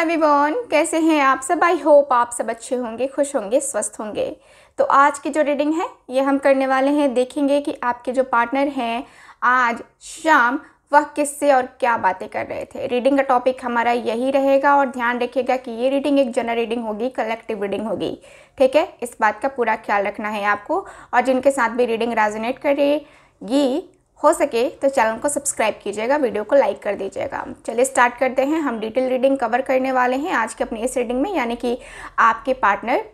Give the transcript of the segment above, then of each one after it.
Everyone कैसे हैं आप सब आई होप आप सब अच्छे होंगे खुश होंगे स्वस्थ होंगे तो आज की जो रीडिंग है ये हम करने वाले हैं देखेंगे कि आपके जो पार्टनर हैं आज शाम वह किससे और क्या बातें कर रहे थे रीडिंग का टॉपिक हमारा यही रहेगा और ध्यान रखिएगा कि ये रीडिंग एक जनरल रीडिंग होगी कलेक्टिव रीडिंग होगी ठीक है इस बात का पूरा ख्याल रखना है आपको और जिनके साथ भी रीडिंग रेजोनेट करिए हो सके तो चैनल को सब्सक्राइब कीजिएगा वीडियो को लाइक कर दीजिएगा चलिए स्टार्ट करते हैं हम डिटेल रीडिंग कवर करने वाले हैं आज के अपने इस रीडिंग में यानी कि आपके पार्टनर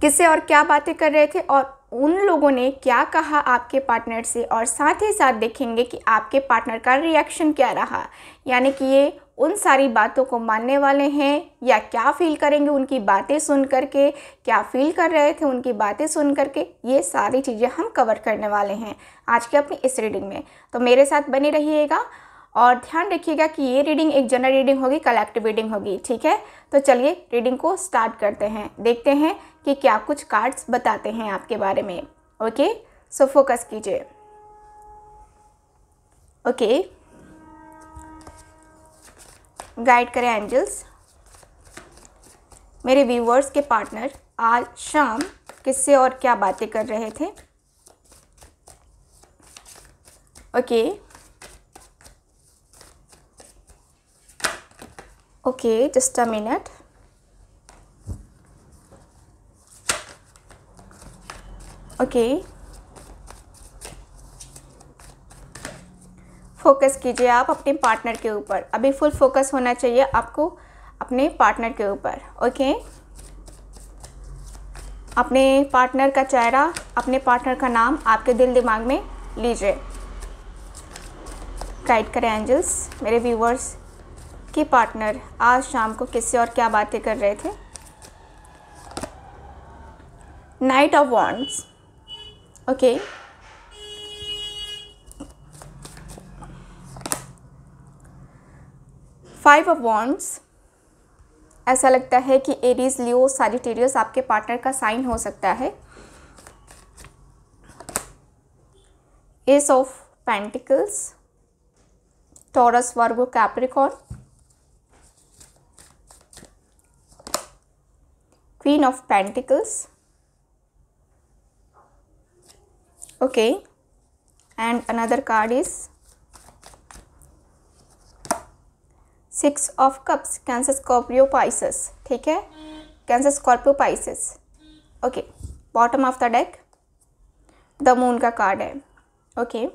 किससे और क्या बातें कर रहे थे और उन लोगों ने क्या कहा आपके पार्टनर से और साथ ही साथ देखेंगे कि आपके पार्टनर का रिएक्शन क्या रहा यानी कि ये उन सारी बातों को मानने वाले हैं या क्या फील करेंगे उनकी बातें सुन करके क्या फील कर रहे थे उनकी बातें सुन करके ये सारी चीज़ें हम कवर करने वाले हैं आज के अपनी इस रीडिंग में तो मेरे साथ बने रहिएगा और ध्यान रखिएगा कि ये रीडिंग एक जनरल रीडिंग होगी कलेक्टिव रीडिंग होगी ठीक है तो चलिए रीडिंग को स्टार्ट करते हैं देखते हैं कि क्या कुछ कार्ड्स बताते हैं आपके बारे में ओके सो फोकस कीजिए ओके गाइड करें एंजल्स मेरे व्यूवर्स के पार्टनर आज शाम किससे और क्या बातें कर रहे थे okay okay just a minute okay focus कीजिए आप अपने पार्टनर के ऊपर अभी फुल फोकस होना चाहिए आपको अपने पार्टनर के ऊपर ओके अपने पार्टनर का चेहरा अपने पार्टनर का नाम आपके दिल दिमाग में लीजिए गाइड करें एंजल्स मेरे व्यूवर्स की पार्टनर आज शाम को किससे और क्या बातें कर रहे थे knight of wands okay five of wands ऐसा लगता है कि एरीज लियो सैजिटेरियस आपके पार्टनर का साइन हो सकता है ace of pentacles Taurus Virgo Capricorn queen of pentacles okay and another card is six of cups Cancer Scorpio Pisces ठीक है Cancer Scorpio Pisces okay bottom of the deck the moon का card है okay okay.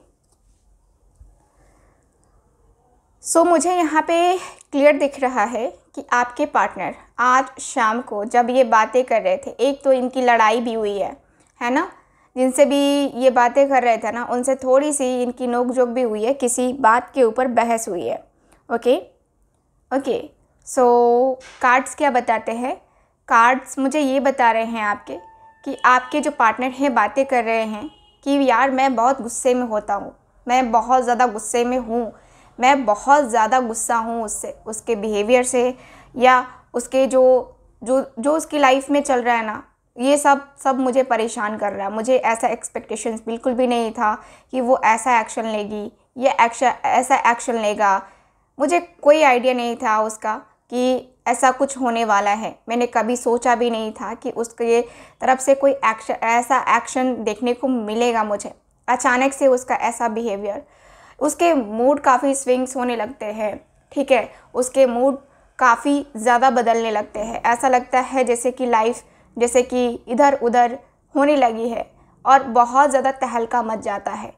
So so, मुझे यहाँ पे clear दिख रहा है कि आपके पार्टनर आज शाम को जब ये बातें कर रहे थे एक तो इनकी लड़ाई भी हुई है है ना जिनसे भी ये बातें कर रहे थे ना उनसे थोड़ी सी इनकी नोकझोंक भी हुई है किसी बात के ऊपर बहस हुई है ओके ओके सो कार्ड्स क्या बताते हैं कार्ड्स मुझे ये बता रहे हैं आपके कि आपके जो पार्टनर हैं बातें कर रहे हैं कि यार मैं बहुत गुस्से में होता हूँ मैं बहुत ज़्यादा गुस्से में हूँ मैं बहुत ज़्यादा गुस्सा हूँ उससे उसके बिहेवियर से या उसके जो जो जो उसकी लाइफ में चल रहा है ना ये सब सब मुझे परेशान कर रहा है मुझे ऐसा एक्सपेक्टेशंस बिल्कुल भी नहीं था कि वो ऐसा एक्शन लेगी या एक्शन ऐसा एक्शन लेगा मुझे कोई आइडिया नहीं था उसका कि ऐसा कुछ होने वाला है मैंने कभी सोचा भी नहीं था कि उसके तरफ से कोई एक्शन ऐसा एक्शन देखने को मिलेगा मुझे अचानक से उसका ऐसा बिहेवियर उसके मूड काफ़ी स्विंग्स होने लगते हैं ठीक है उसके मूड काफ़ी ज़्यादा बदलने लगते हैं ऐसा लगता है जैसे कि लाइफ जैसे कि इधर उधर होने लगी है और बहुत ज़्यादा तहलका मच जाता है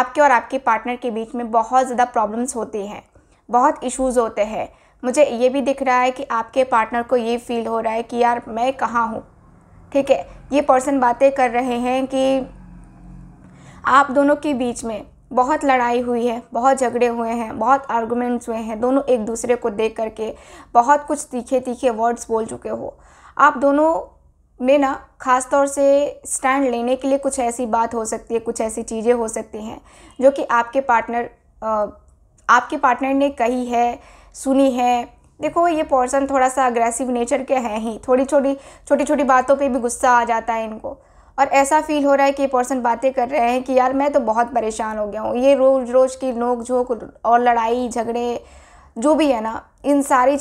आपके और आपके पार्टनर के बीच में बहुत ज़्यादा प्रॉब्लम्स होती हैं बहुत इश्यूज़ होते हैं मुझे ये भी दिख रहा है कि आपके पार्टनर को ये फील हो रहा है कि यार मैं कहाँ हूँ ठीक है ये पर्सन बातें कर रहे हैं कि आप दोनों के बीच में बहुत लड़ाई हुई है बहुत झगड़े हुए हैं बहुत आर्गूमेंट्स हुए हैं दोनों एक दूसरे को देख करके बहुत कुछ तीखे तीखे वर्ड्स बोल चुके हो आप दोनों में ना ख़ास तौर से स्टैंड लेने के लिए कुछ ऐसी बात हो सकती है कुछ ऐसी चीज़ें हो सकती हैं जो कि आपके पार्टनर आपके पार्टनर ने कही है सुनी है देखो ये पर्सन थोड़ा सा अग्रेसिव नेचर के हैं ही थोड़ी छोटी छोटी छोटी बातों पे भी गुस्सा आ जाता है इनको और ऐसा फील हो रहा है कि ये पर्सन बातें कर रहे हैं कि यार मैं तो बहुत परेशान हो गया हूँ ये रोज़ रोज़ की नोक झोंक और लड़ाई झगड़े जो भी है ना इन सारी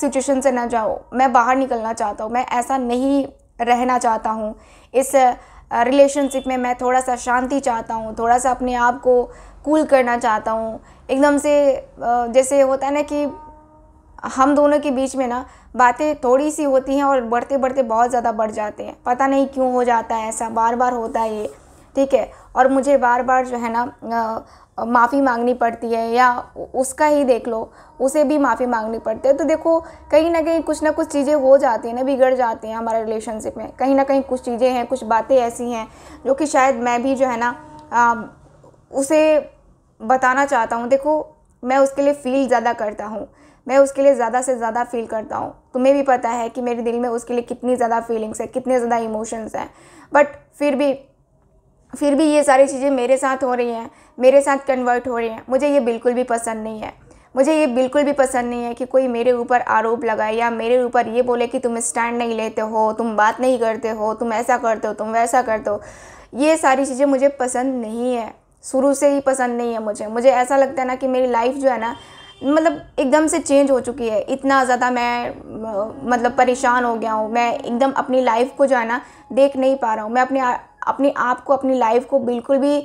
सिचुएशन से ना जाओ मैं बाहर निकलना चाहता हूँ मैं ऐसा नहीं रहना चाहता हूँ इस रिलेशनशिप में मैं थोड़ा सा शांति चाहता हूँ थोड़ा सा अपने आप को कूल करना चाहता हूँ एकदम से जैसे होता है ना कि हम दोनों के बीच में ना बातें थोड़ी सी होती हैं और बढ़ते बढ़ते बहुत ज़्यादा बढ़ जाते हैं पता नहीं क्यों हो जाता है ऐसा बार बार होता है ये ठीक है और मुझे बार बार जो है ना माफ़ी मांगनी पड़ती है या उसका ही देख लो उसे भी माफ़ी मांगनी पड़ती है तो देखो कहीं ना कहीं कुछ ना कुछ चीज़ें हो जाती हैं ना बिगड़ जाते हैं हमारे रिलेशनशिप में कहीं ना कहीं कुछ चीज़ें हैं कुछ बातें ऐसी हैं जो कि शायद मैं भी जो है ना उसे बताना चाहता हूँ देखो मैं उसके लिए फ़ील ज़्यादा करता हूँ मैं उसके लिए ज़्यादा से ज़्यादा फील करता हूँ तुम्हें भी पता है कि मेरे दिल में उसके लिए कितनी ज़्यादा फीलिंग्स है कितने ज़्यादा इमोशंस हैं बट फिर भी फिर भी ये सारी चीज़ें मेरे साथ हो रही हैं मेरे साथ कन्वर्ट हो रही हैं मुझे ये बिल्कुल भी पसंद नहीं है मुझे ये बिल्कुल भी पसंद नहीं है कि कोई मेरे ऊपर आरोप लगाए या मेरे ऊपर ये बोले कि तुम स्टैंड नहीं लेते हो तुम बात नहीं करते हो तुम ऐसा करते हो तुम वैसा करते हो ये सारी चीज़ें मुझे पसंद नहीं है शुरू से ही पसंद नहीं है मुझे मुझे ऐसा लगता है ना कि मेरी लाइफ जो है ना मतलब एकदम से चेंज हो चुकी है इतना ज़्यादा मैं मतलब परेशान हो गया हूँ मैं एकदम अपनी लाइफ को जो है ना देख नहीं पा रहा हूँ मैं अपने अपने आप को अपनी लाइफ को बिल्कुल भी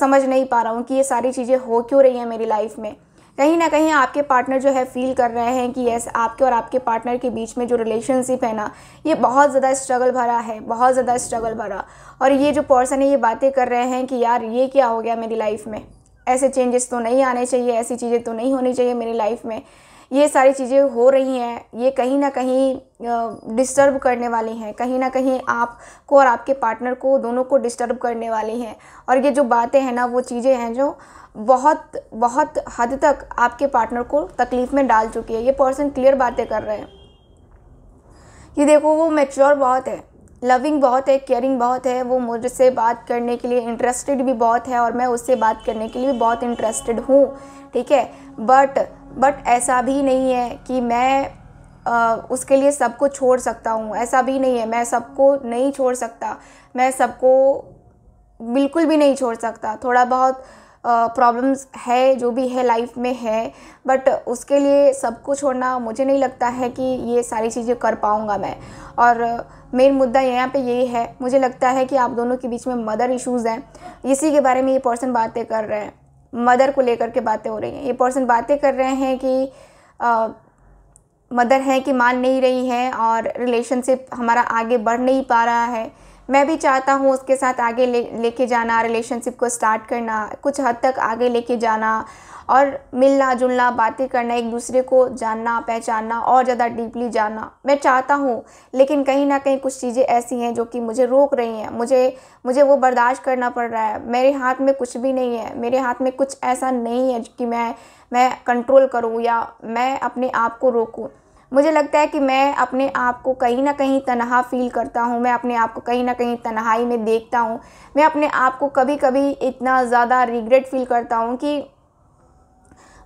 समझ नहीं पा रहा हूँ कि ये सारी चीज़ें हो क्यों रही हैं मेरी लाइफ में कहीं ना कहीं आपके पार्टनर जो है फील कर रहे हैं कि यस आपके और आपके पार्टनर के बीच में जो रिलेशनशिप है ना ये बहुत ज़्यादा स्ट्रगल भरा है बहुत ज़्यादा स्ट्रगल भरा और ये जो पर्सन है ये बातें कर रहे हैं कि यार ये क्या हो गया मेरी लाइफ में ऐसे चेंजेस तो नहीं आने चाहिए ऐसी चीज़ें तो नहीं होनी चाहिए मेरी लाइफ में ये सारी चीज़ें हो रही हैं ये कहीं ना कहीं डिस्टर्ब करने वाली हैं कहीं ना कहीं आपको और आपके पार्टनर को दोनों को डिस्टर्ब करने वाली हैं और ये जो बातें हैं ना वो चीज़ें हैं जो बहुत बहुत हद तक आपके पार्टनर को तकलीफ़ में डाल चुकी है ये पर्सन क्लियर बातें कर रहे हैं ये देखो वो मेच्योर बहुत है लविंग बहुत है केयरिंग बहुत है वो मुझसे बात करने के लिए इंटरेस्टेड भी बहुत है और मैं उससे बात करने के लिए भी बहुत इंटरेस्टेड हूँ ठीक है बट बट ऐसा भी नहीं है कि मैं आ, उसके लिए सबको छोड़ सकता हूँ ऐसा भी नहीं है मैं सबको नहीं छोड़ सकता मैं सबको बिल्कुल भी नहीं छोड़ सकता थोड़ा बहुत प्रॉब्लम्स है जो भी है लाइफ में है बट उसके लिए सबको छोड़ना मुझे नहीं लगता है कि ये सारी चीज़ें कर पाऊँगा मैं और मेन मुद्दा यहाँ पे यही है मुझे लगता है कि आप दोनों के बीच में मदर इश्यूज़ हैं इसी के बारे में ये पर्सन बातें कर रहे हैं मदर को लेकर के बातें हो रही हैं ये पर्सन बातें कर रहे हैं कि आ, मदर हैं कि मान नहीं रही हैं और रिलेशनशिप हमारा आगे बढ़ नहीं पा रहा है मैं भी चाहता हूँ उसके साथ आगे ले लेके जाना रिलेशनशिप को स्टार्ट करना कुछ हद तक आगे लेके जाना और मिलना जुलना बातें करना एक दूसरे को जानना पहचानना और ज़्यादा डीपली जानना मैं चाहता हूँ लेकिन कहीं ना कहीं कुछ चीज़ें ऐसी हैं जो कि मुझे रोक रही हैं मुझे मुझे वो बर्दाश्त करना पड़ रहा है मेरे हाथ में कुछ भी नहीं है मेरे हाथ में कुछ ऐसा नहीं है कि मैं मैं कंट्रोल करूँ या मैं अपने आप को रोकूँ मुझे लगता है कि मैं अपने आप को कहीं ना कहीं तनहा फील करता हूँ मैं अपने आप को कहीं ना कहीं तनहाई में देखता हूँ मैं अपने आप को कभी कभी इतना ज़्यादा रिग्रेट फील करता हूँ कि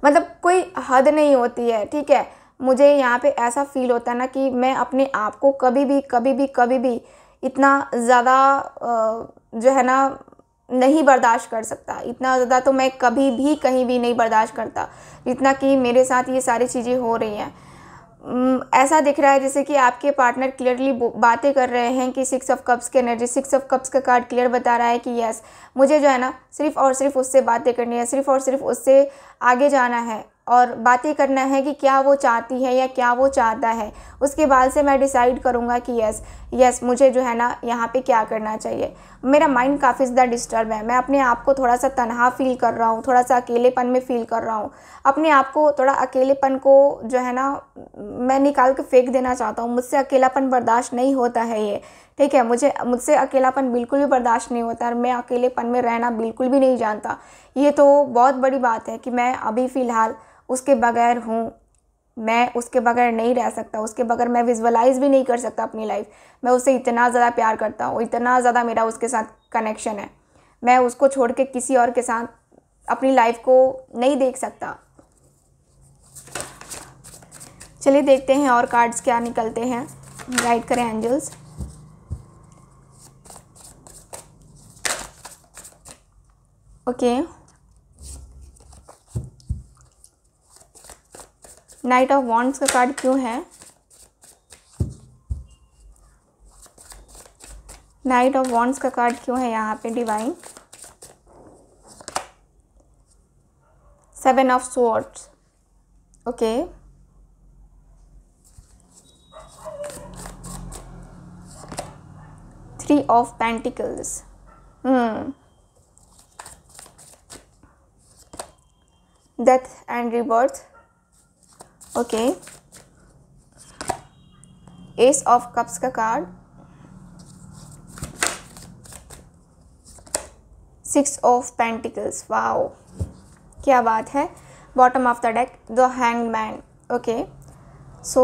मतलब कोई हद नहीं होती है ठीक है मुझे यहाँ पे ऐसा फील होता है ना कि मैं अपने आप को कभी भी कभी भी कभी भी इतना ज़्यादा जो है ना नहीं बर्दाश्त कर सकता इतना ज़्यादा तो मैं कभी भी कहीं भी नहीं बर्दाश्त करता जितना कि मेरे साथ ये सारी चीज़ें हो रही हैं ऐसा दिख रहा है जैसे कि आपके पार्टनर क्लियरली बातें कर रहे हैं कि सिक्स ऑफ कप्स के एनर्जी सिक्स ऑफ कप्स का कार्ड क्लियर बता रहा है कि यस मुझे जो है ना सिर्फ और सिर्फ उससे बातें करनी है सिर्फ और सिर्फ उससे आगे जाना है और बातें करना है कि क्या वो चाहती है या क्या वो चाहता है उसके बाद से मैं डिसाइड करूँगा कि यस यस yes, मुझे जो है ना यहाँ पे क्या करना चाहिए मेरा माइंड काफ़ी ज़्यादा डिस्टर्ब है मैं अपने आप को थोड़ा सा तनहा फील कर रहा हूँ थोड़ा सा अकेलेपन में फ़ील कर रहा हूँ अपने आप को थोड़ा अकेलेपन को जो है ना मैं निकाल के फेंक देना चाहता हूँ मुझसे अकेलापन बर्दाश्त नहीं होता है ये ठीक है मुझे मुझसे अकेलापन बिल्कुल भी बर्दाश्त नहीं होता और मैं अकेलेपन में रहना बिल्कुल भी नहीं जानता ये तो बहुत बड़ी बात है कि मैं अभी फ़िलहाल उसके बगैर हूँ मैं उसके बगैर नहीं रह सकता उसके बगैर मैं विजुअलाइज भी नहीं कर सकता अपनी लाइफ मैं उससे इतना ज़्यादा प्यार करता हूँ इतना ज़्यादा मेरा उसके साथ कनेक्शन है मैं उसको छोड़ के किसी और के साथ अपनी लाइफ को नहीं देख सकता चलिए देखते हैं और कार्ड्स क्या निकलते हैं राइट करें angels okay okay. Knight of wands का कार्ड क्यों है नाइट ऑफ वॉन्ट्स का कार्ड क्यों है यहाँ पे divine seven of swords okay three of pentacles hmm and rebirth okay ace of cups का card six of pentacles wow क्या बात है bottom of the deck the man okay so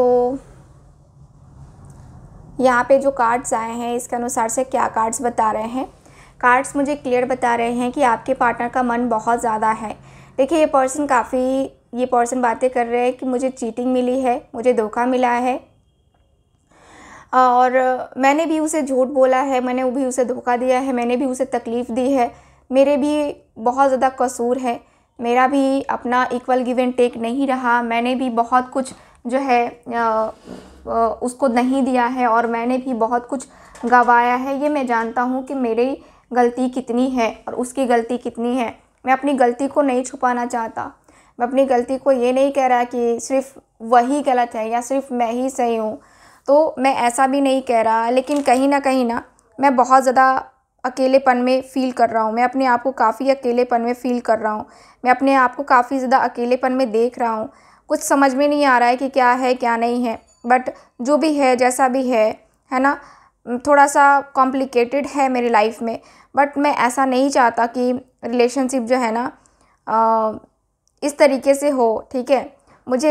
यहाँ पे जो कार्ड्स आए हैं इसके अनुसार से क्या कार्ड्स बता रहे हैं कार्ड्स मुझे क्लियर बता रहे हैं कि आपके पार्टनर का मन बहुत ज़्यादा है देखिए ये पर्सन काफ़ी ये पर्सन बातें कर रहे हैं कि मुझे चीटिंग मिली है मुझे धोखा मिला है और मैंने भी उसे झूठ बोला है मैंने भी उसे धोखा दिया है मैंने भी उसे तकलीफ़ दी है मेरे भी बहुत ज़्यादा कसूर है मेरा भी अपना इक्वल गिव एंड टेक नहीं रहा मैंने भी बहुत कुछ जो है आ, आ, उसको नहीं दिया है और मैंने भी बहुत कुछ गवाया है ये मैं जानता हूँ कि मेरी गलती कितनी है और उसकी गलती कितनी है मैं अपनी गलती को नहीं छुपाना चाहता मैं अपनी गलती को ये नहीं कह रहा कि सिर्फ वही गलत है या सिर्फ मैं ही सही हूँ तो मैं ऐसा भी नहीं कह रहा लेकिन कहीं ना कहीं ना मैं बहुत ज़्यादा अकेलेपन में फ़ील कर रहा हूँ मैं अपने आप को काफ़ी अकेलेपन में फ़ील कर रहा हूँ मैं अपने आप को काफ़ी ज़्यादा अकेलेपन में देख रहा हूँ कुछ समझ में नहीं आ रहा है कि क्या है क्या नहीं है बट जो भी है जैसा भी है है ना थोड़ा सा कॉम्प्लिकेटेड है मेरी लाइफ में बट मैं ऐसा नहीं चाहता कि रिलेशनशिप जो है ना आ, इस तरीके से हो ठीक है मुझे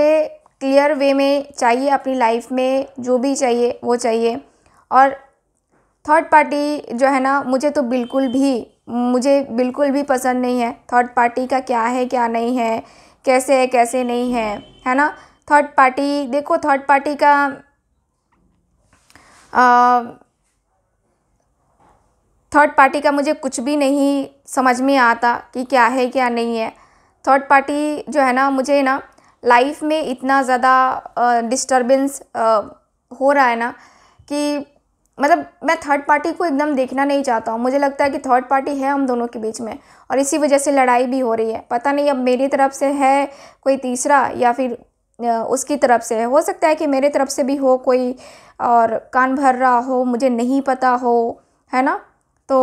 क्लियर वे में चाहिए अपनी लाइफ में जो भी चाहिए वो चाहिए और थर्ड पार्टी जो है ना मुझे तो बिल्कुल भी मुझे बिल्कुल भी पसंद नहीं है थर्ड पार्टी का क्या है क्या नहीं है कैसे है कैसे नहीं है है ना थर्ड पार्टी देखो थर्ड पार्टी का थर्ड पार्टी का मुझे कुछ भी नहीं समझ में आता कि क्या है क्या नहीं है थर्ड पार्टी जो है ना मुझे ना लाइफ में इतना ज़्यादा डिस्टर्बेंस हो रहा है ना कि मतलब मैं थर्ड पार्टी को एकदम देखना नहीं चाहता हूँ मुझे लगता है कि थर्ड पार्टी है हम दोनों के बीच में और इसी वजह से लड़ाई भी हो रही है पता नहीं अब मेरी तरफ से है कोई तीसरा या फिर उसकी तरफ से है हो सकता है कि मेरे तरफ से भी हो कोई और कान भर रहा हो मुझे नहीं पता हो है ना तो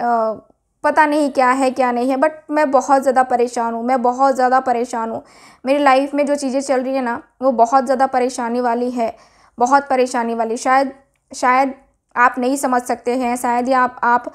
आ, पता नहीं क्या है क्या नहीं है बट मैं बहुत ज़्यादा परेशान हूँ मैं बहुत ज़्यादा परेशान हूँ मेरी लाइफ में जो चीज़ें चल रही है ना वो बहुत ज़्यादा परेशानी वाली है बहुत परेशानी वाली शायद शायद आप नहीं समझ सकते हैं शायद ही आप आप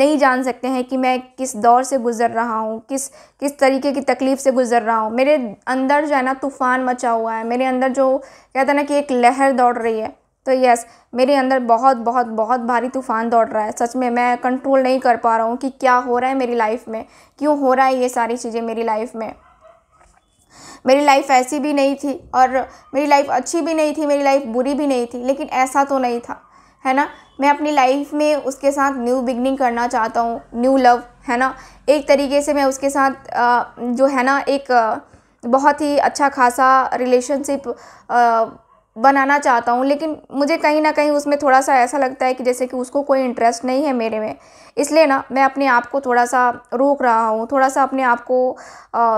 नहीं जान सकते हैं कि मैं किस दौर से गुज़र रहा हूँ किस किस तरीके की तकलीफ़ से गुज़र रहा हूँ मेरे अंदर जो है ना तूफ़ान मचा हुआ है मेरे अंदर जो कहते हैं ना कि एक लहर दौड़ रही है तो यस मेरे अंदर बहुत बहुत बहुत भारी तूफान दौड़ रहा है सच में मैं कंट्रोल नहीं कर पा रहा हूँ कि क्या हो रहा है मेरी लाइफ में क्यों हो रहा है ये सारी चीज़ें मेरी लाइफ में मेरी लाइफ ऐसी भी नहीं थी और मेरी लाइफ अच्छी भी नहीं थी मेरी लाइफ बुरी भी नहीं थी लेकिन ऐसा तो नहीं था है ना मैं अपनी लाइफ में उसके साथ न्यू बिगनिंग करना चाहता हूँ न्यू लव है ना एक तरीके से मैं उसके साथ जो है ना एक बहुत ही अच्छा खासा रिलेशनशिप बनाना चाहता हूँ लेकिन मुझे कहीं ना कहीं उसमें थोड़ा सा ऐसा लगता है कि जैसे कि उसको कोई इंटरेस्ट नहीं है मेरे में इसलिए ना मैं अपने आप को थोड़ा सा रोक रहा हूँ थोड़ा सा अपने आप को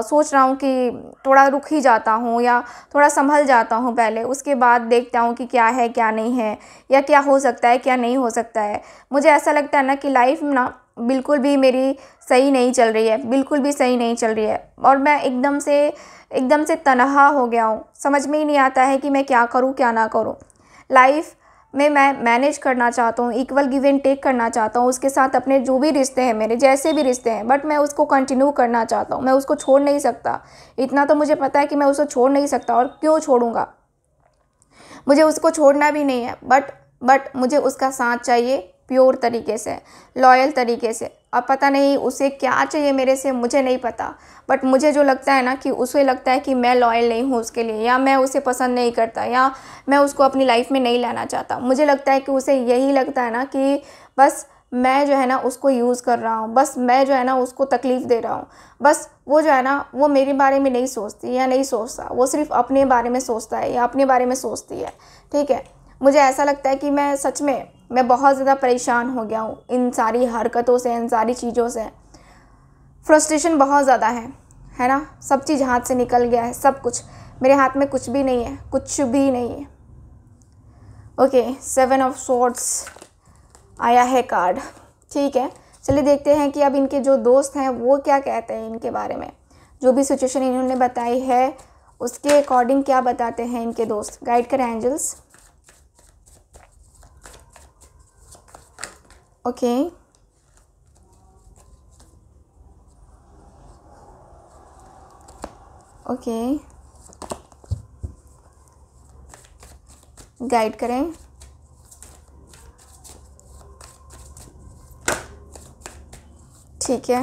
सोच रहा हूँ कि थोड़ा रुक ही जाता हूँ या थोड़ा संभल जाता हूँ पहले उसके बाद देखता हूँ कि क्या है क्या नहीं है या क्या हो सकता है क्या नहीं हो सकता है मुझे ऐसा लगता है ना कि लाइफ ना बिल्कुल भी मेरी सही नहीं चल रही है बिल्कुल भी सही नहीं चल रही है और मैं एकदम से एकदम से तनहा हो गया हूँ समझ में ही नहीं आता है कि मैं क्या करूँ क्या ना करूँ लाइफ में मैं मैनेज करना चाहता हूँ इक्वल गिव एंड टेक करना चाहता हूँ उसके साथ अपने जो भी रिश्ते हैं मेरे जैसे भी रिश्ते हैं बट मैं उसको कंटिन्यू करना चाहता हूँ मैं उसको छोड़ नहीं सकता इतना तो मुझे पता है कि मैं उसको छोड़ नहीं सकता और क्यों छोड़ूंगा मुझे उसको छोड़ना भी नहीं है बट बट मुझे उसका साथ चाहिए प्योर तरीके से लॉयल तरीके से अब पता नहीं उसे क्या चाहिए मेरे से मुझे नहीं पता बट मुझे जो लगता है ना कि उसे लगता है कि मैं लॉयल नहीं हूँ उसके लिए या मैं उसे पसंद नहीं करता या मैं उसको अपनी लाइफ में नहीं लाना चाहता मुझे लगता है कि उसे यही लगता है ना कि बस मैं जो है ना उसको यूज़ कर रहा हूँ बस मैं जो है ना उसको तकलीफ़ दे रहा हूँ बस वो जो है ना वो मेरे बारे में नहीं सोचती या नहीं सोचता वो सिर्फ अपने बारे में सोचता है या अपने बारे में सोचती है ठीक है मुझे ऐसा लगता है कि मैं सच में मैं बहुत ज़्यादा परेशान हो गया हूँ इन सारी हरकतों से इन सारी चीज़ों से फ्रस्ट्रेशन बहुत ज़्यादा है है ना सब चीज़ हाथ से निकल गया है सब कुछ मेरे हाथ में कुछ भी नहीं है कुछ भी नहीं है ओके सेवन ऑफ सोर्ट्स आया है कार्ड ठीक है चलिए देखते हैं कि अब इनके जो दोस्त हैं वो क्या कहते हैं इनके बारे में जो भी सिचुएशन इन्होंने बताई है उसके अकॉर्डिंग क्या बताते हैं इनके दोस्त गाइड करें एंजल्स okay ओके गाइड करें ठीक है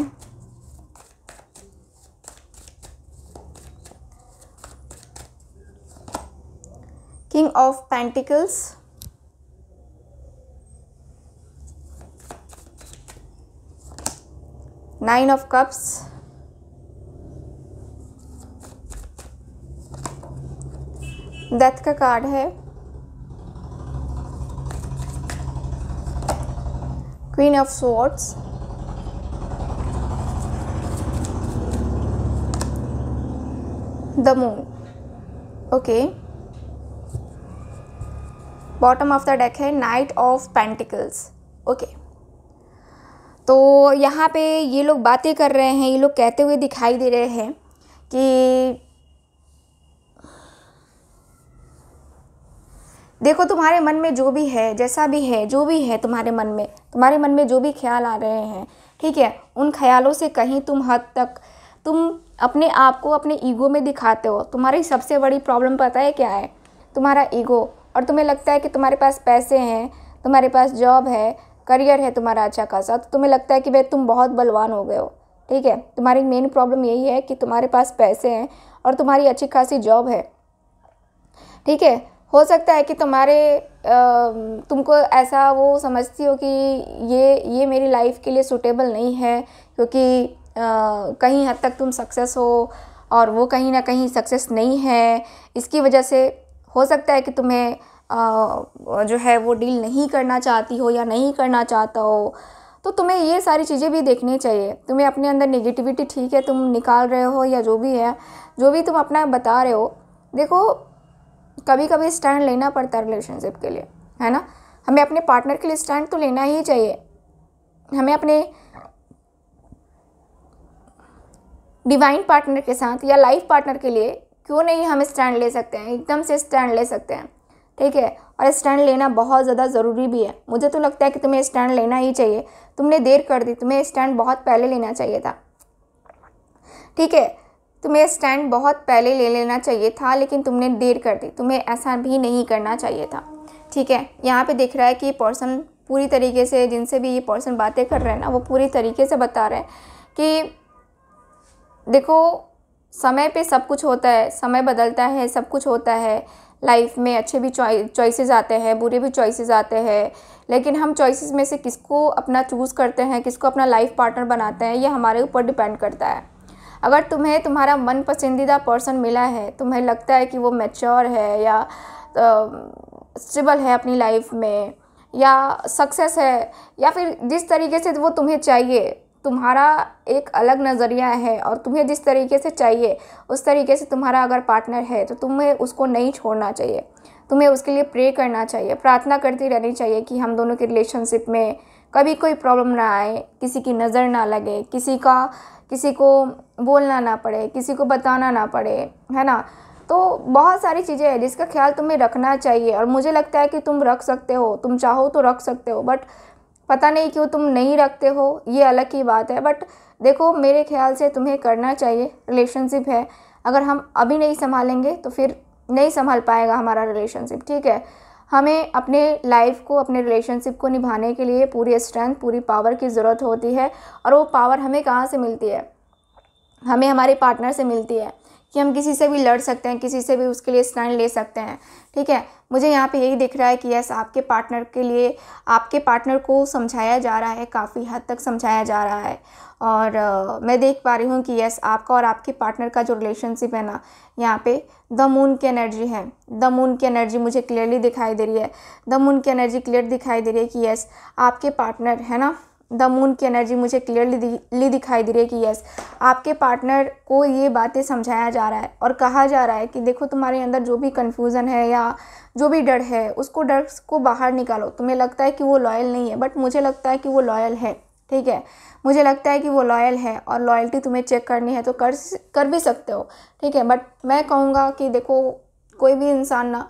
king of pentacles nine of cups death का कार्ड है queen of swords the moon okay bottom of the deck है नाइट ऑफ पेंटिकल्स ओके तो यहाँ पे ये लोग बातें कर रहे हैं ये लोग कहते हुए दिखाई दे रहे हैं कि देखो तुम्हारे मन में जो भी है जैसा भी है जो भी है तुम्हारे मन में तुम्हारे मन में जो भी ख्याल आ रहे हैं ठीक है उन ख्यालों से कहीं तुम हद तक तुम अपने आप को अपने ईगो में दिखाते हो तुम्हारी सबसे बड़ी प्रॉब्लम पता है क्या है तुम्हारा ईगो और तुम्हें लगता है कि तुम्हारे पास पैसे हैं तुम्हारे पास जॉब है करियर है तुम्हारा अच्छा खासा तो तुम्हें लगता है कि भाई तुम बहुत बलवान हो गए हो ठीक है तुम्हारी मेन प्रॉब्लम यही है कि तुम्हारे पास पैसे हैं और तुम्हारी अच्छी खासी जॉब है ठीक है हो सकता है कि तुम्हारे तुमको ऐसा वो समझती हो कि ये ये मेरी लाइफ के लिए सूटेबल नहीं है क्योंकि कहीं हद तक तुम सक्सेस हो और वो कहीं ना कहीं सक्सेस नहीं है इसकी वजह से हो सकता है कि तुम्हें जो है वो डील नहीं करना चाहती हो या नहीं करना चाहता हो तो तुम्हें ये सारी चीज़ें भी देखनी चाहिए तुम्हें अपने अंदर नेगेटिविटी ठीक है तुम निकाल रहे हो या जो भी है जो भी तुम अपना बता रहे हो देखो कभी कभी स्टैंड लेना पड़ता है रिलेशनशिप के लिए है ना हमें अपने पार्टनर के लिए स्टैंड तो लेना ही चाहिए हमें अपने डिवाइन पार्टनर के साथ या लाइफ पार्टनर के लिए क्यों नहीं हम स्टैंड ले सकते हैं एकदम से स्टैंड ले सकते हैं ठीक है और स्टैंड लेना बहुत ज़्यादा ज़रूरी भी है मुझे तो लगता है कि तुम्हें स्टैंड लेना ही चाहिए तुमने देर कर दी तुम्हें स्टैंड बहुत पहले लेना चाहिए था ठीक है तुम्हें स्टैंड बहुत पहले ले लेना चाहिए था लेकिन तुमने देर कर दी तुम्हें ऐसा भी नहीं करना चाहिए था ठीक है यहाँ पे दिख रहा है कि पर्सन पूरी तरीके से जिनसे भी ये पर्सन बातें कर रहे हैं ना वो पूरी तरीके से बता रहे हैं कि देखो समय पे सब कुछ होता है समय बदलता है सब कुछ होता है लाइफ में अच्छे भी चॉइसेस आते हैं बुरे भी चॉइसेस आते हैं लेकिन हम चॉइसेस में से किसको अपना चूज़ करते हैं किसको अपना लाइफ पार्टनर बनाते हैं ये हमारे ऊपर डिपेंड करता है अगर तुम्हें तुम्हारा मन पसंदीदा पर्सन मिला है तुम्हें लगता है कि वो मेच्योर है या स्टेबल है अपनी लाइफ में या सक्सेस है या फिर जिस तरीके से वो तुम्हें चाहिए तुम्हारा एक अलग नज़रिया है और तुम्हें जिस तरीके से चाहिए उस तरीके से तुम्हारा अगर पार्टनर है तो तुम्हें उसको नहीं छोड़ना चाहिए तुम्हें उसके लिए प्रे करना चाहिए प्रार्थना करती रहनी चाहिए कि हम दोनों के रिलेशनशिप में कभी कोई प्रॉब्लम ना आए किसी की नज़र ना लगे किसी का किसी को बोलना ना पड़े किसी को बताना ना पड़े है ना तो बहुत सारी चीज़ें हैं जिसका ख्याल तुम्हें रखना चाहिए और मुझे लगता है कि तुम रख सकते हो तुम चाहो तो रख सकते हो बट पता नहीं क्यों तुम नहीं रखते हो ये अलग की बात है बट देखो मेरे ख्याल से तुम्हें करना चाहिए रिलेशनशिप है अगर हम अभी नहीं संभालेंगे तो फिर नहीं संभाल पाएगा हमारा रिलेशनशिप ठीक है हमें अपने लाइफ को अपने रिलेशनशिप को निभाने के लिए पूरी स्ट्रेंथ पूरी पावर की ज़रूरत होती है और वो पावर हमें कहाँ से मिलती है हमें हमारे पार्टनर से मिलती है कि हम किसी से भी लड़ सकते हैं किसी से भी उसके लिए स्टैंड ले सकते हैं ठीक है मुझे यहाँ पे यही दिख रहा है कि यस आपके पार्टनर के लिए आपके पार्टनर को समझाया जा रहा है काफ़ी हद तक समझाया जा रहा है और आ, मैं देख पा रही हूँ कि यस आपका और आपके पार्टनर का जो रिलेशनशिप है ना यहाँ पे द मून की एनर्जी है द मून की एनर्जी मुझे क्लियरली दिखाई दे रही है द मून की एनर्जी क्लियर दिखाई दे रही है कि यस आपके पार्टनर है ना द मून की एनर्जी मुझे क्लियरली दिखाई दे रही है कि यस आपके पार्टनर को ये बातें समझाया जा रहा है और कहा जा रहा है कि देखो तुम्हारे अंदर जो भी कन्फ्यूज़न है या जो भी डर है उसको डर को बाहर निकालो तुम्हें लगता है कि वो लॉयल नहीं है बट मुझे लगता है कि वो लॉयल है ठीक है मुझे लगता है कि वो लॉयल है और लॉयल्टी तुम्हें चेक करनी है तो कर कर भी सकते हो ठीक है बट मैं कहूँगा कि देखो कोई भी इंसान ना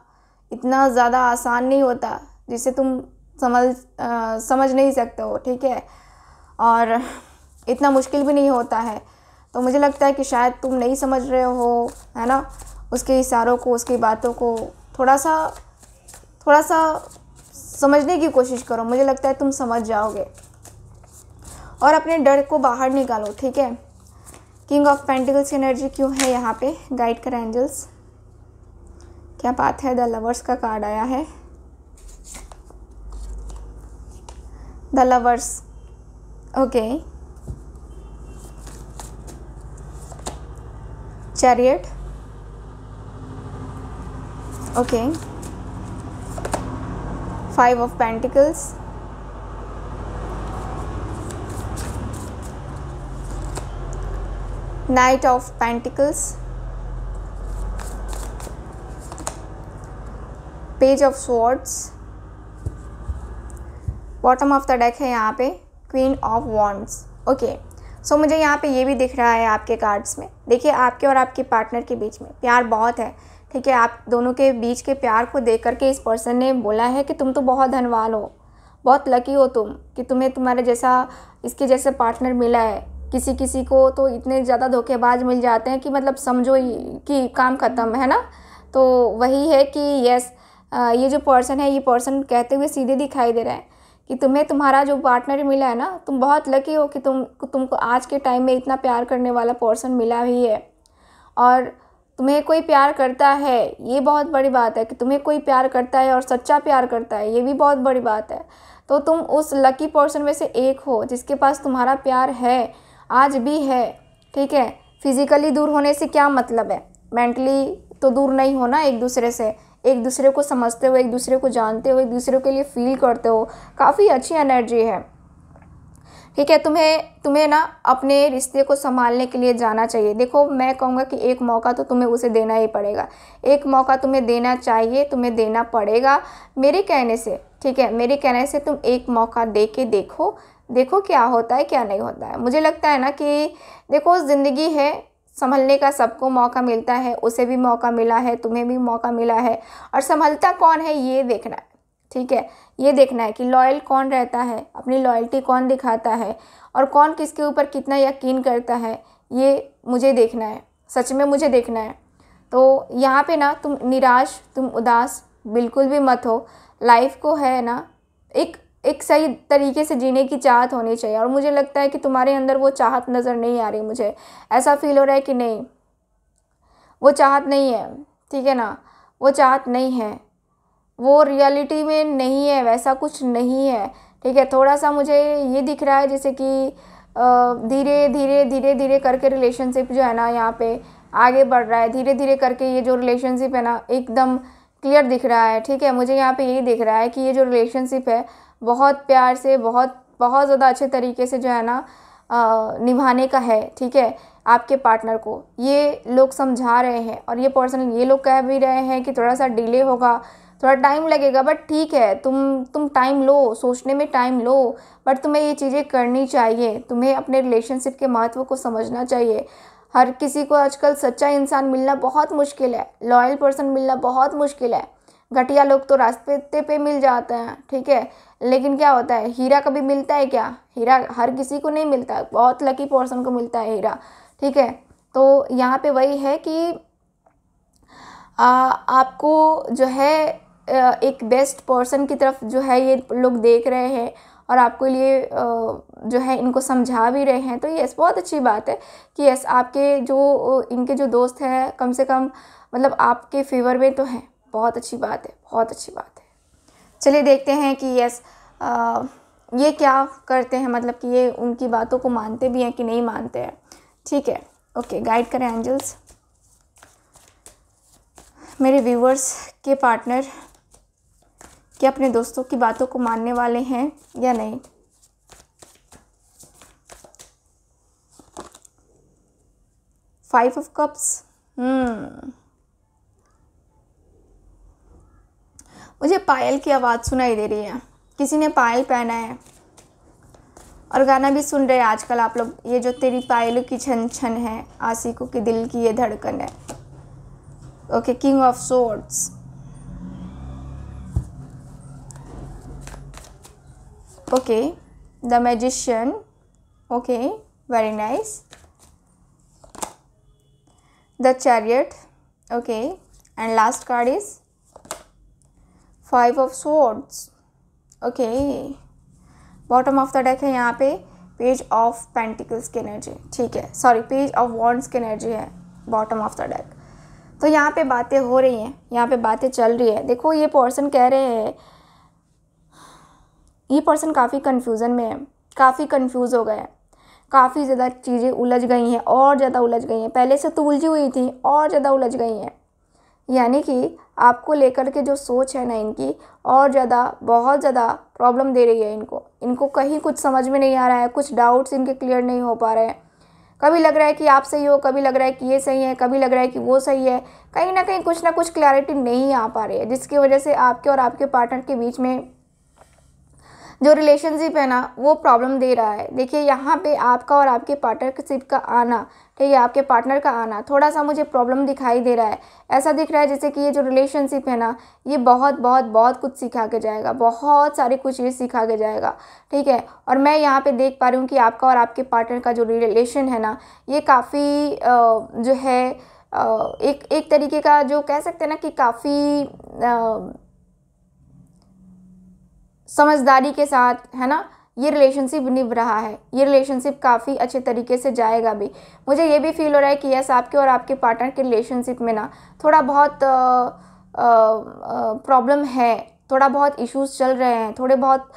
इतना ज़्यादा आसान नहीं होता जिसे तुम समझ आ, समझ नहीं सकते हो ठीक है और इतना मुश्किल भी नहीं होता है तो मुझे लगता है कि शायद तुम नहीं समझ रहे हो है ना उसके इशारों को उसकी बातों को थोड़ा सा थोड़ा सा समझने की कोशिश करो मुझे लगता है तुम समझ जाओगे और अपने डर को बाहर निकालो ठीक है किंग ऑफ पेंटिकल्स की एनर्जी क्यों है यहाँ पे गाइड कर एंजल्स क्या बात है द लवर्स का कार्ड आया है the lovers okay chariot okay five of pentacles knight of pentacles page of swords bottom of the deck है यहाँ पे queen of wands okay so मुझे यहाँ पे ये भी दिख रहा है आपके कार्ड्स में देखिए आपके और आपके पार्टनर के बीच में प्यार बहुत है ठीक है आप दोनों के बीच के प्यार को देख करके इस पर्सन ने बोला है कि तुम तो बहुत धनवान हो बहुत लकी हो तुम कि तुम्हें तुम्हारे जैसा इसके जैसे पार्टनर मिला है किसी किसी को तो इतने ज़्यादा धोखेबाज मिल जाते हैं कि मतलब समझो कि काम ख़त्म है ना तो वही है कि यस ये जो पर्सन है ये पर्सन कहते हुए सीधे दिखाई दे रहा है कि तुम्हें तुम्हारा जो पार्टनर मिला है ना तुम बहुत लकी हो कि तुम तुमको आज के टाइम में इतना प्यार करने वाला पर्सन मिला ही है और तुम्हें कोई प्यार करता है ये बहुत बड़ी बात है कि तुम्हें कोई प्यार करता है और सच्चा प्यार करता है ये भी बहुत बड़ी बात है तो तुम उस लकी पर्सन में से एक हो जिसके पास तुम्हारा प्यार है आज भी है ठीक है फिज़िकली दूर होने से क्या मतलब है मेंटली तो दूर नहीं होना एक दूसरे से एक दूसरे को समझते हो एक दूसरे को जानते हो एक दूसरे के लिए फील करते हो काफ़ी अच्छी एनर्जी है ठीक है तुम्हें तुम्हें ना अपने रिश्ते को संभालने के लिए जाना चाहिए देखो मैं कहूँगा कि एक मौका तो तुम्हें उसे देना ही पड़ेगा एक मौका तुम्हें देना चाहिए तुम्हें देना पड़ेगा मेरे कहने से ठीक है मेरे कहने से तुम एक मौका दे के देखो देखो क्या होता है क्या नहीं होता है मुझे लगता है ना कि देखो ज़िंदगी है संभलने का सबको मौका मिलता है उसे भी मौका मिला है तुम्हें भी मौका मिला है और संभलता कौन है ये देखना है ठीक है ये देखना है कि लॉयल कौन रहता है अपनी लॉयल्टी कौन दिखाता है और कौन किसके ऊपर कितना यकीन करता है ये मुझे देखना है सच में मुझे देखना है तो यहाँ पे ना तुम निराश तुम उदास बिल्कुल भी मत हो लाइफ को है ना एक एक सही तरीके से जीने की चाहत होनी चाहिए और मुझे लगता है कि तुम्हारे अंदर वो चाहत नज़र नहीं आ रही मुझे ऐसा फील हो रहा है कि नहीं वो चाहत नहीं है ठीक है ना वो चाहत नहीं है वो रियलिटी में नहीं है वैसा कुछ नहीं है ठीक है थोड़ा सा मुझे ये दिख रहा है जैसे कि धीरे धीरे धीरे धीरे करके रिलेशनशिप जो है ना यहाँ पे आगे बढ़ रहा है धीरे धीरे करके ये जो रिलेशनशिप है ना एकदम क्लियर दिख रहा है ठीक है मुझे यहाँ पे यही दिख रहा है कि ये जो रिलेशनशिप है बहुत प्यार से बहुत बहुत ज़्यादा अच्छे तरीके से जो है ना निभाने का है ठीक है आपके पार्टनर को ये लोग समझा रहे हैं और ये पर्सन ये लोग कह भी रहे हैं कि थोड़ा सा डिले होगा थोड़ा टाइम लगेगा बट ठीक है तुम तुम टाइम लो सोचने में टाइम लो बट तुम्हें ये चीज़ें करनी चाहिए तुम्हें अपने रिलेशनशिप के महत्व को समझना चाहिए हर किसी को आजकल सच्चा इंसान मिलना बहुत मुश्किल है लॉयल पर्सन मिलना बहुत मुश्किल है घटिया लोग तो रास्ते पे मिल जाते हैं ठीक है लेकिन क्या होता है हीरा कभी मिलता है क्या हीरा हर किसी को नहीं मिलता बहुत लकी पर्सन को मिलता है हीरा ठीक है तो यहाँ पे वही है कि आ, आपको जो है एक बेस्ट पर्सन की तरफ जो है ये लोग देख रहे हैं और आपके लिए जो है इनको समझा भी रहे हैं तो यस बहुत अच्छी बात है कि यस आपके जो इनके जो दोस्त हैं कम से कम मतलब आपके फेवर में तो हैं बहुत अच्छी बात है बहुत अच्छी बात है चलिए देखते हैं कि यस आ, ये क्या करते हैं मतलब कि ये उनकी बातों को मानते भी हैं कि नहीं मानते हैं ठीक है ओके गाइड करें एंजल्स मेरे व्यूवर्स के पार्टनर क्या अपने दोस्तों की बातों को मानने वाले हैं या नहीं फाइव ऑफ कप्स हम्म मुझे पायल की आवाज़ सुनाई दे रही है किसी ने पायल पहना है और गाना भी सुन रहे हैं आजकल आप लोग ये जो तेरी पायल की छन छन है आशिकों के दिल की ये धड़कन है okay king of swords okay the magician okay very nice the chariot okay and last card is five of swords okay bottom of the deck है यहाँ पे पेज ऑफ पेंटिकल्स की एनर्जी ठीक है सॉरी पेज ऑफ वॉन्ड्स की energy है bottom of the deck तो यहाँ पे बातें हो रही हैं यहाँ पे बातें चल रही है देखो ये पर्सन कह रहे हैं ये पर्सन काफ़ी कन्फ्यूज़न में है काफ़ी कन्फ्यूज़ हो गए काफ़ी ज़्यादा चीज़ें उलझ गई हैं और ज़्यादा उलझ गई हैं पहले से तो उलझी हुई थी और ज़्यादा उलझ गई हैं यानी कि आपको लेकर के जो सोच है ना इनकी और ज़्यादा बहुत ज़्यादा प्रॉब्लम दे रही है इनको इनको कहीं कुछ समझ में नहीं आ रहा है कुछ डाउट्स इनके क्लियर नहीं हो पा रहे हैं कभी लग रहा है कि आप सही हो कभी लग रहा है कि ये सही है कभी लग रहा है कि वो सही है कहीं ना कहीं कुछ ना कुछ क्लैरिटी नहीं आ पा रही है जिसकी वजह से आपके और आपके पार्टनर के बीच में जो रिलेशनशिप है ना वो प्रॉब्लम दे रहा है देखिए यहाँ पे आपका और आपके पार्टनरशिप का आना ठीक है आपके पार्टनर का आना थोड़ा सा मुझे प्रॉब्लम दिखाई दे रहा है ऐसा दिख रहा है जैसे कि ये जो रिलेशनशिप है ना ये बहुत बहुत बहुत कुछ सिखा के जाएगा बहुत सारी कुछ ये सिखा के जाएगा ठीक है और मैं यहाँ पे देख पा रही हूँ कि आपका और आपके पार्टनर का जो रिलेशन है ना ये काफ़ी जो है एक एक तरीके का जो कह सकते हैं ना कि काफ़ी समझदारी के साथ है ना ये रिलेशनशिप निभ रहा है ये रिलेशनशिप काफ़ी अच्छे तरीके से जाएगा भी मुझे ये भी फील हो रहा है कि यस आपके और आपके पार्टनर के रिलेशनशिप में ना थोड़ा बहुत प्रॉब्लम है थोड़ा बहुत इश्यूज चल रहे हैं थोड़े बहुत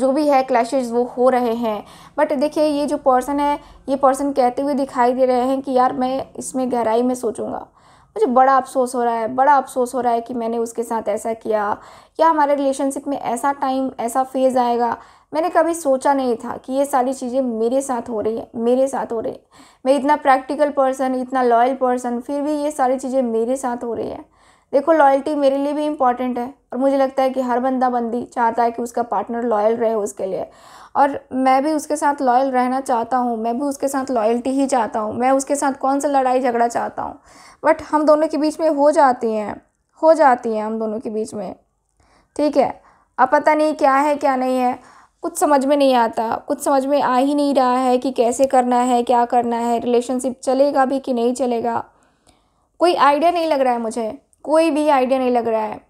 जो भी है क्लैशेज वो हो रहे हैं बट देखिए ये जो पर्सन है ये पर्सन कहते हुए दिखाई दे रहे हैं कि यार मैं इसमें गहराई में सोचूंगा मुझे बड़ा अफसोस हो रहा है बड़ा अफसोस हो रहा है कि मैंने उसके साथ ऐसा किया या हमारे रिलेशनशिप में ऐसा टाइम ऐसा फेज़ आएगा मैंने कभी सोचा नहीं था कि ये सारी चीज़ें मेरे साथ हो रही हैं मेरे साथ हो रही हैं मैं इतना प्रैक्टिकल पर्सन इतना लॉयल पर्सन फिर भी ये सारी चीज़ें मेरे साथ हो रही है देखो लॉयल्टी मेरे लिए भी इम्पॉर्टेंट है और मुझे लगता है कि हर बंदा बंदी चाहता है कि उसका पार्टनर लॉयल रहे उसके लिए और मैं भी उसके साथ लॉयल रहना चाहता हूँ मैं भी उसके साथ लॉयल्टी ही चाहता हूँ मैं उसके साथ कौन सा लड़ाई झगड़ा चाहता हूँ बट हम दोनों के बीच में हो जाती हैं हो जाती हैं हम दोनों के बीच में ठीक है अब पता नहीं क्या है क्या नहीं है कुछ समझ में नहीं आता कुछ समझ में आ ही नहीं रहा है कि कैसे करना है क्या करना है रिलेशनशिप चलेगा भी कि नहीं चलेगा कोई आइडिया नहीं लग रहा है मुझे कोई भी आइडिया नहीं लग रहा है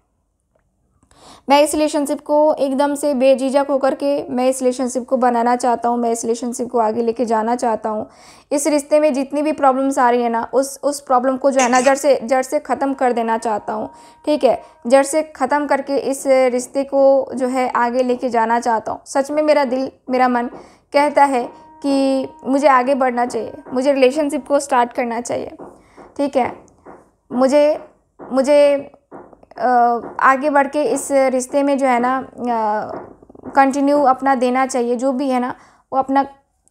मैं इस रिलेशनशिप को एकदम से बेझिझक होकर के मैं इस रिलेशनशिप को बनाना चाहता हूँ मैं इस रिलेशनशिप को आगे लेके जाना चाहता हूँ इस रिश्ते में जितनी भी प्रॉब्लम्स आ रही है ना उस उस प्रॉब्लम को जो है ना जड़ से जड़ से ख़त्म कर देना चाहता हूँ ठीक है जड़ से ख़त्म करके इस रिश्ते को जो है आगे लेके जाना चाहता हूँ सच में मेरा दिल मेरा मन कहता है कि मुझे आगे बढ़ना चाहिए मुझे रिलेशनशिप को स्टार्ट करना चाहिए ठीक है मुझे मुझे आगे बढ़ के इस रिश्ते में जो है ना कंटिन्यू अपना देना चाहिए जो भी है ना वो अपना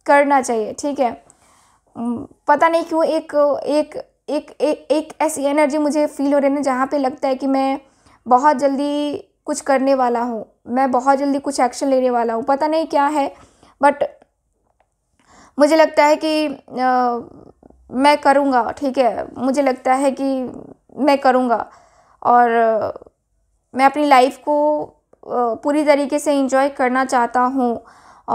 करना चाहिए ठीक है पता नहीं क्यों एक एक एक एक, ऐसी एनर्जी मुझे फील हो रही है ना जहाँ पे लगता है कि मैं बहुत जल्दी कुछ करने वाला हूँ मैं बहुत जल्दी कुछ एक्शन लेने वाला हूँ पता नहीं क्या है बट मुझे लगता है कि आ, मैं करूँगा ठीक है मुझे लगता है कि मैं करूँगा और मैं अपनी लाइफ को पूरी तरीके से इंजॉय करना चाहता हूँ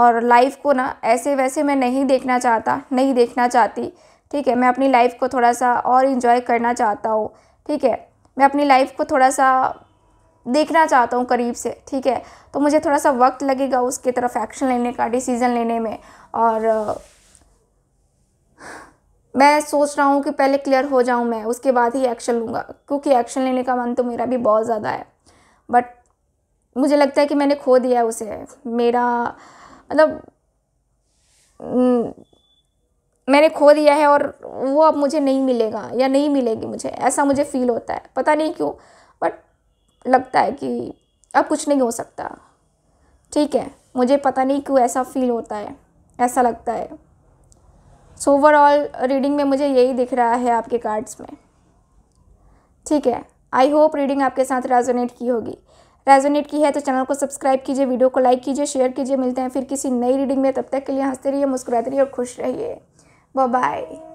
और लाइफ को ना ऐसे वैसे मैं नहीं देखना चाहता नहीं देखना चाहती ठीक है मैं अपनी लाइफ को थोड़ा सा और इन्जॉय करना चाहता हूँ ठीक है मैं अपनी लाइफ को थोड़ा सा देखना चाहता हूँ करीब से ठीक है तो मुझे थोड़ा सा वक्त लगेगा उसके तरफ एक्शन लेने का डिसीज़न लेने में और मैं सोच रहा हूँ कि पहले क्लियर हो जाऊँ मैं उसके बाद ही एक्शन लूँगा क्योंकि एक्शन लेने का मन तो मेरा भी बहुत ज़्यादा है बट मुझे लगता है कि मैंने खो दिया है उसे मेरा मतलब मैंने खो दिया है और वो अब मुझे नहीं मिलेगा या नहीं मिलेगी मुझे ऐसा मुझे फील होता है पता नहीं क्यों बट लगता है कि अब कुछ नहीं हो सकता ठीक है मुझे पता नहीं क्यों ऐसा फील होता है ऐसा लगता है सो ओवरऑल रीडिंग में मुझे यही दिख रहा है आपके कार्ड्स में ठीक है आई होप रीडिंग आपके साथ रेजोनेट की होगी रेजोनेट की है तो चैनल को सब्सक्राइब कीजिए वीडियो को लाइक कीजिए शेयर कीजिए मिलते हैं फिर किसी नई रीडिंग में तब तक के लिए हंसते रहिए मुस्कुराते रहिए और खुश रहिए बाय